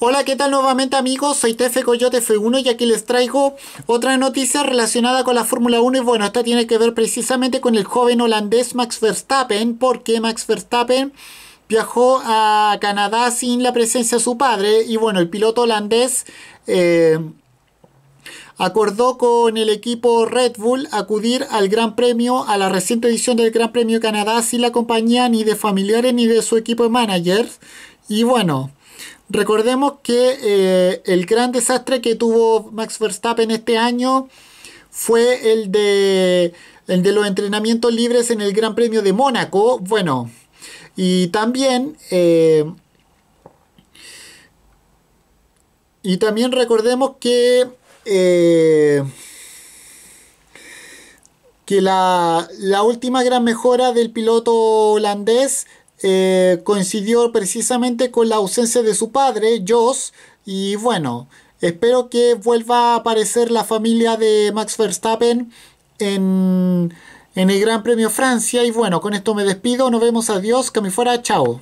Hola, ¿qué tal nuevamente amigos? Soy Tefe Coyote F1 y aquí les traigo otra noticia relacionada con la Fórmula 1 y bueno, esta tiene que ver precisamente con el joven holandés Max Verstappen porque Max Verstappen viajó a Canadá sin la presencia de su padre y bueno, el piloto holandés... Eh, acordó con el equipo Red Bull acudir al Gran Premio, a la reciente edición del Gran Premio Canadá sin la compañía ni de familiares ni de su equipo de managers. Y bueno, Recordemos que eh, el gran desastre que tuvo Max Verstappen este año fue el de, el de los entrenamientos libres en el Gran Premio de Mónaco. Bueno, y también... Eh, y también recordemos que... Eh, que la, la, última gran mejora del piloto holandés eh, coincidió precisamente con la ausencia de su padre, Joss, y bueno, espero que vuelva a aparecer la familia de Max Verstappen en, en el Gran Premio Francia, y bueno, con esto me despido, nos vemos, adiós, que me fuera, chao.